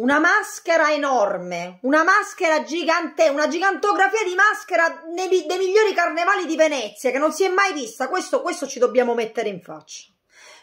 una maschera enorme, una maschera gigante, una gigantografia di maschera nei, dei migliori carnevali di Venezia che non si è mai vista. Questo, questo ci dobbiamo mettere in faccia.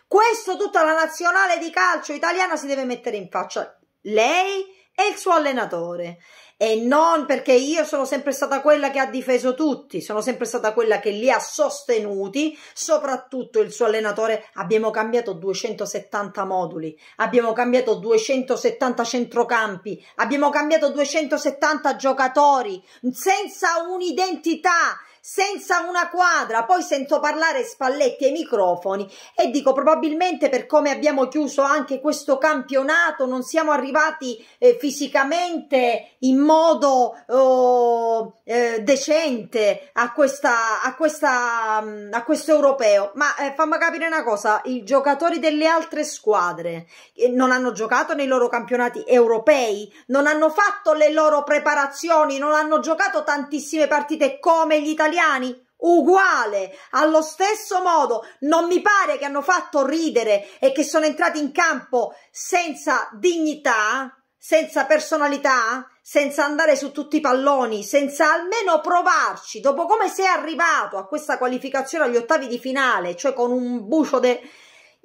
Questo tutta la nazionale di calcio italiana si deve mettere in faccia. Lei e il suo allenatore e non perché io sono sempre stata quella che ha difeso tutti, sono sempre stata quella che li ha sostenuti, soprattutto il suo allenatore, abbiamo cambiato 270 moduli, abbiamo cambiato 270 centrocampi, abbiamo cambiato 270 giocatori senza un'identità senza una quadra, poi sento parlare Spalletti ai microfoni e dico probabilmente per come abbiamo chiuso anche questo campionato non siamo arrivati eh, fisicamente in modo oh, eh, decente a, questa, a, questa, mm, a questo europeo. Ma eh, fammi capire una cosa, i giocatori delle altre squadre eh, non hanno giocato nei loro campionati europei, non hanno fatto le loro preparazioni, non hanno giocato tantissime partite come gli italiani italiani uguale, allo stesso modo. Non mi pare che hanno fatto ridere e che sono entrati in campo senza dignità, senza personalità, senza andare su tutti i palloni, senza almeno provarci, dopo come sei arrivato a questa qualificazione agli ottavi di finale, cioè con un bucio de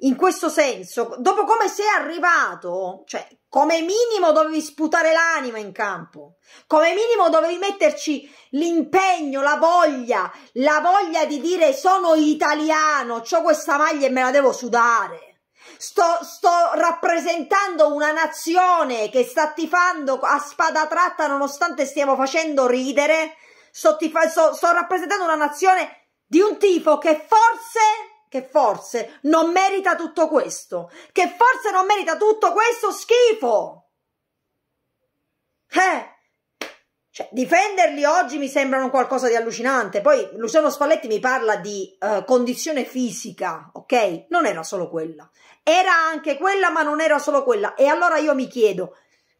in questo senso, dopo come sei arrivato, cioè come minimo dovevi sputare l'anima in campo, come minimo dovevi metterci l'impegno, la voglia, la voglia di dire sono italiano, ho questa maglia e me la devo sudare. Sto, sto rappresentando una nazione che sta tifando a spada tratta nonostante stiamo facendo ridere. Sto, tifando, sto, sto rappresentando una nazione di un tifo che forse che forse non merita tutto questo, che forse non merita tutto questo schifo. Eh, cioè, difenderli oggi mi sembrano qualcosa di allucinante. Poi Luciano Spalletti mi parla di uh, condizione fisica, ok? Non era solo quella. Era anche quella, ma non era solo quella. E allora io mi chiedo,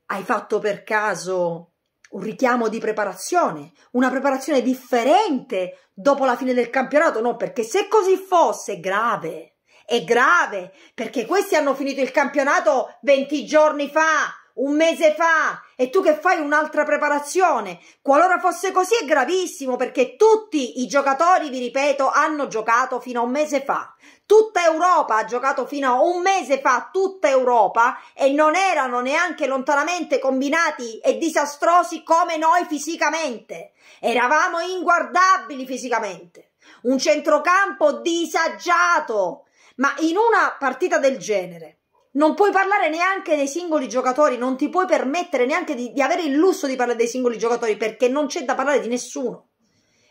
hai fatto per caso un richiamo di preparazione, una preparazione differente dopo la fine del campionato, no, perché se così fosse è grave, è grave, perché questi hanno finito il campionato 20 giorni fa, un mese fa e tu che fai un'altra preparazione. Qualora fosse così è gravissimo perché tutti i giocatori, vi ripeto, hanno giocato fino a un mese fa. Tutta Europa ha giocato fino a un mese fa, tutta Europa, e non erano neanche lontanamente combinati e disastrosi come noi fisicamente. Eravamo inguardabili fisicamente. Un centrocampo disagiato. Ma in una partita del genere, non puoi parlare neanche dei singoli giocatori, non ti puoi permettere neanche di, di avere il lusso di parlare dei singoli giocatori perché non c'è da parlare di nessuno.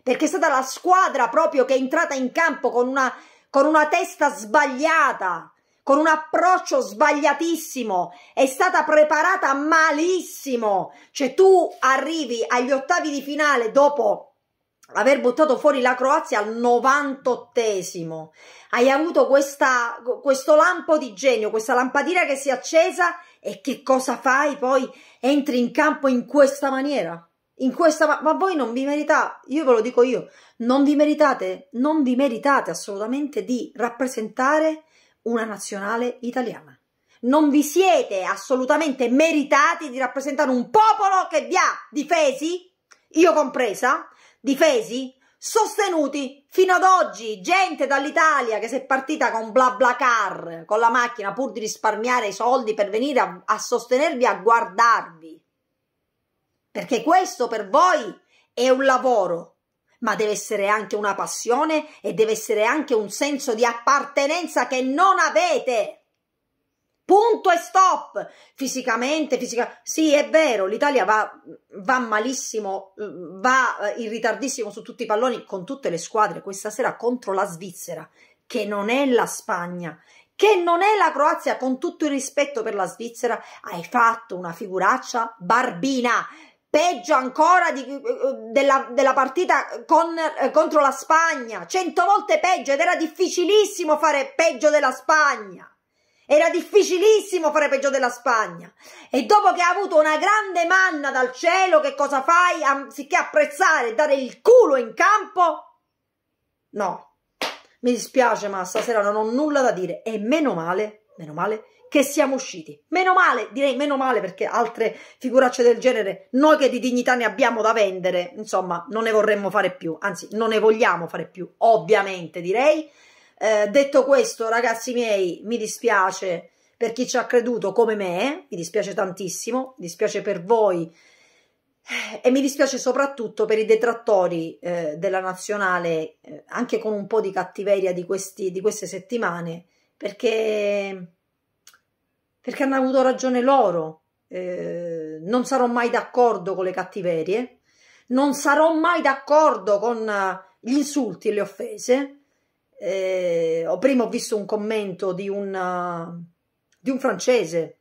Perché è stata la squadra proprio che è entrata in campo con una, con una testa sbagliata, con un approccio sbagliatissimo, è stata preparata malissimo. Cioè tu arrivi agli ottavi di finale dopo aver buttato fuori la Croazia al 98esimo. Hai avuto questa, questo lampo di genio, questa lampadina che si è accesa e che cosa fai poi? Entri in campo in questa maniera? In questa ma-, voi non vi meritate, io ve lo dico io, non vi meritate, non vi meritate assolutamente di rappresentare una nazionale italiana. Non vi siete assolutamente meritati di rappresentare un popolo che vi ha difesi, io compresa, difesi, sostenuti fino ad oggi. Gente dall'Italia che si è partita con bla bla car, con la macchina, pur di risparmiare i soldi per venire a, a sostenervi, a guardarvi. Perché questo per voi è un lavoro, ma deve essere anche una passione e deve essere anche un senso di appartenenza che non avete. Punto e stop! Fisicamente, fisicamente. Sì, è vero, l'Italia va, va, malissimo, mm, va eh, in ritardissimo su tutti i palloni con tutte le squadre questa sera contro la Svizzera, che non è la Spagna, che non è la Croazia, con tutto il rispetto per la Svizzera, hai fatto una figuraccia barbina. Peggio ancora di, eh, della, della, partita con, eh, contro la Spagna, cento volte peggio ed era difficilissimo fare peggio della Spagna. Era difficilissimo fare peggio della Spagna. E dopo che ha avuto una grande manna dal cielo, che cosa fai? Anziché apprezzare e dare il culo in campo? No. Mi dispiace, ma stasera non ho nulla da dire. E meno male, meno male che siamo usciti. Meno male, direi meno male perché altre figuracce del genere, noi che di dignità ne abbiamo da vendere, insomma, non ne vorremmo fare più, anzi, non ne vogliamo fare più, ovviamente, direi. Eh, detto questo, ragazzi miei, mi dispiace per chi ci ha creduto come me, mi dispiace tantissimo, mi dispiace per voi eh, e mi dispiace soprattutto per i detrattori eh, della nazionale, eh, anche con un po' di cattiveria di, questi, di queste settimane, perché, perché, hanno avuto ragione loro. Eh, non sarò mai d'accordo con le cattiverie, non sarò mai d'accordo con eh, gli insulti e le offese, eh, ho prima ho visto un commento di, una, di un francese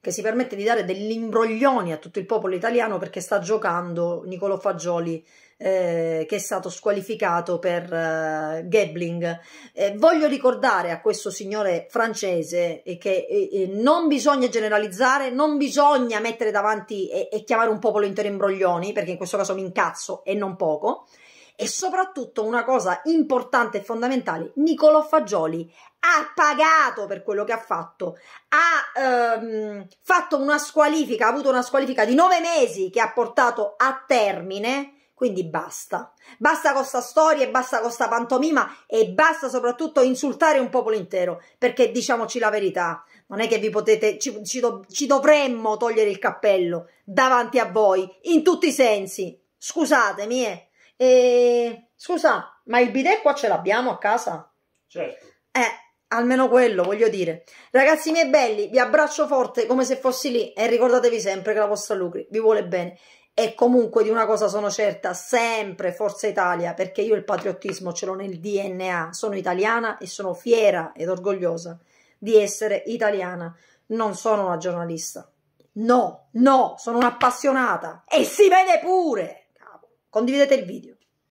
che si permette di dare degli imbroglioni a tutto il popolo italiano perché sta giocando Niccolò Fagioli eh, che è stato squalificato per eh, Gebling. Eh, voglio ricordare a questo signore francese che non bisogna generalizzare, non bisogna mettere davanti e, e chiamare un popolo intero imbroglioni, perché in questo caso mi incazzo e non poco e soprattutto una cosa importante e fondamentale, Nicolò Fagioli ha pagato per quello che ha fatto, ha ehm, fatto una squalifica, ha avuto una squalifica di nove mesi che ha portato a termine, quindi basta, basta con sta storia, basta con sta pantomima e basta soprattutto insultare un popolo intero, perché diciamoci la verità, non è che vi potete, ci, ci, do, ci dovremmo togliere il cappello davanti a voi, in tutti i sensi, scusatemi eh e scusa, ma il bidet qua ce l'abbiamo a casa? Certo. Eh, almeno quello, voglio dire. Ragazzi miei belli, vi abbraccio forte come se fossi lì e ricordatevi sempre che la vostra Lucri vi vuole bene. E comunque di una cosa sono certa, sempre Forza Italia, perché io il patriottismo ce l'ho nel DNA, sono italiana e sono fiera ed orgogliosa di essere italiana. Non sono una giornalista. No, no, sono un'appassionata e si vede pure. Condividete il video.